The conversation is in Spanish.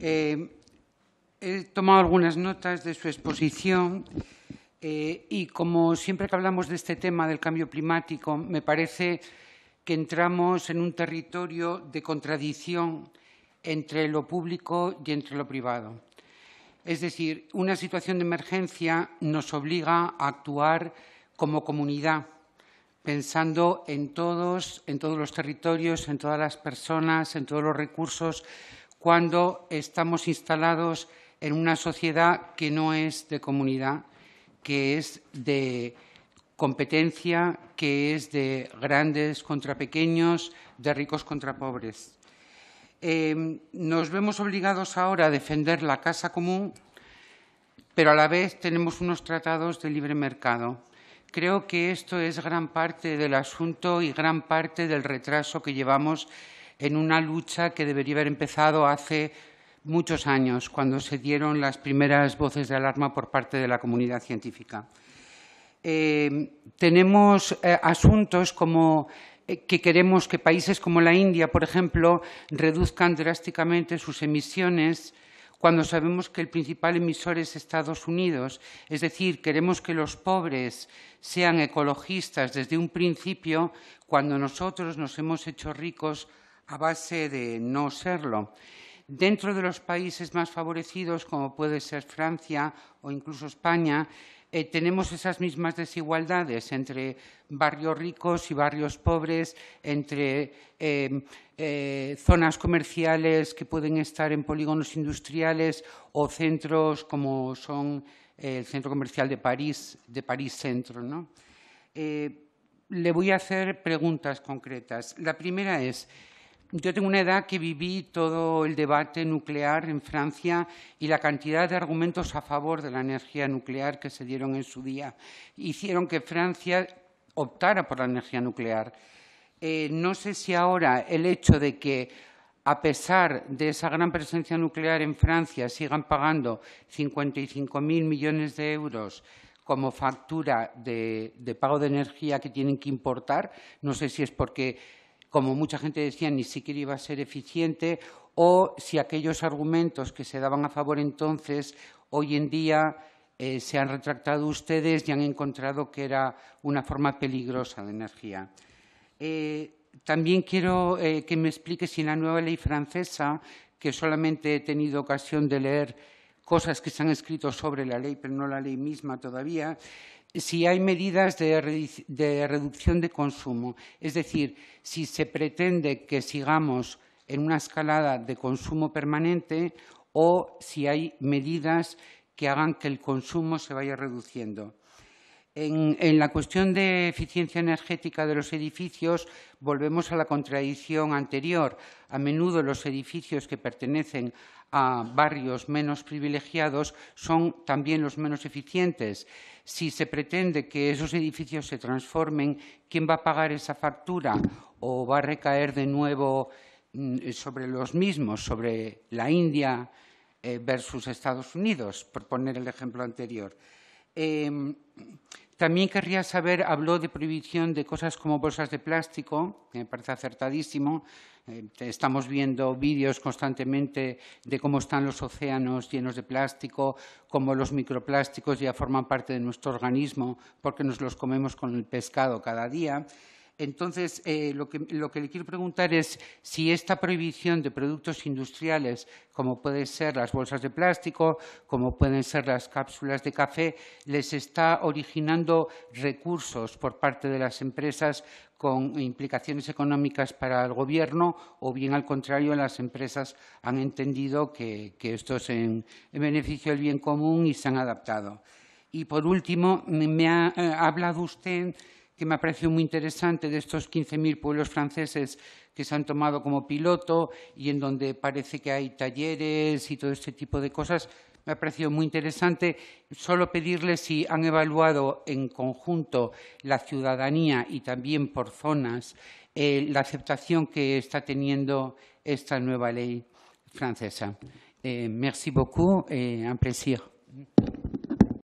Eh, he tomado algunas notas de su exposición eh, y, como siempre que hablamos de este tema del cambio climático, me parece que entramos en un territorio de contradicción entre lo público y entre lo privado. Es decir, una situación de emergencia nos obliga a actuar como comunidad, pensando en todos, en todos los territorios, en todas las personas, en todos los recursos, cuando estamos instalados en una sociedad que no es de comunidad, que es de competencia, que es de grandes contra pequeños, de ricos contra pobres. Em, nos vemos obligados ahora a defender la casa común, pero a la vez tenemos unos tratados de libre mercado. Creo que esto es gran parte del asunto y gran parte del retraso que llevamos en una lucha que debería haber empezado hace muchos años, cuando se dieron las primeras voces de alarma por parte de la comunidad científica. Eh, tenemos eh, asuntos como eh, que queremos que países como la India, por ejemplo, reduzcan drásticamente sus emisiones cuando sabemos que el principal emisor es Estados Unidos. Es decir, queremos que los pobres sean ecologistas desde un principio cuando nosotros nos hemos hecho ricos a base de no serlo. Dentro de los países más favorecidos, como puede ser Francia o incluso España, eh, tenemos esas mismas desigualdades entre barrios ricos y barrios pobres, entre eh, eh, zonas comerciales que pueden estar en polígonos industriales o centros como son el Centro Comercial de París, de París Centro. ¿no? le voy a hacer preguntas concretas. La primera es, yo tengo una edad que viví todo el debate nuclear en Francia y la cantidad de argumentos a favor de la energía nuclear que se dieron en su día hicieron que Francia optara por la energía nuclear. Eh, no sé si ahora el hecho de que, a pesar de esa gran presencia nuclear en Francia, sigan pagando 55.000 millones de euros como factura de pago de energía que tienen que importar, no sé si es porque como mucha gente decía, ni siquiera iba a ser eficiente, o si aquellos argumentos que se daban a favor entonces, hoy en día eh, se han retractado ustedes y han encontrado que era una forma peligrosa de energía. Eh, también quiero eh, que me explique si la nueva ley francesa, que solamente he tenido ocasión de leer cosas que se han escrito sobre la ley, pero no la ley misma todavía, si hay medidas de, reducción de consumo. Es decir, si se pretende que sigamos en una escalada de consumo permanente o si hay medidas que hagan que el consumo se vaya reduciendo. En, la cuestión de eficiencia energética de los edificios volvemos a la contradicción anterior. A menudo los edificios que pertenecen a barrios menos privilegiados son también los menos eficientes. Si se pretende que esos edificios se transformen, ¿quién va a pagar esa factura o va a recaer de nuevo mm, sobre los mismos, sobre la India eh, versus Estados Unidos, por poner el ejemplo anterior? Em, también querría saber, habló de prohibición de cosas como bolsas de plástico, que me parece acertadísimo. Em, estamos viendo vídeos constantemente de cómo están los océanos llenos de plástico, cómo los microplásticos ya forman parte de nuestro organismo porque nos los comemos con el pescado cada día. Entonces, eh, lo, que, lo, que, le quiero preguntar es si esta prohibición de productos industriales, como pueden ser las bolsas de plástico, como pueden ser las cápsulas de café, les está originando recursos por parte de las empresas con implicaciones económicas para el Gobierno o bien, al contrario, las empresas han entendido que, esto es en, beneficio del bien común y se han adaptado. Y, por último, me eh, ha hablado usted que me ha parecido muy interesante de estos 15.000 pueblos franceses que se han tomado como piloto y en donde parece que hay talleres y todo este tipo de cosas. Me ha parecido muy interesante solo pedirles si han evaluado en conjunto la ciudadanía y también por zonas eh, la aceptación que está teniendo esta nueva ley francesa. Eh, merci beaucoup eh, un plaisir.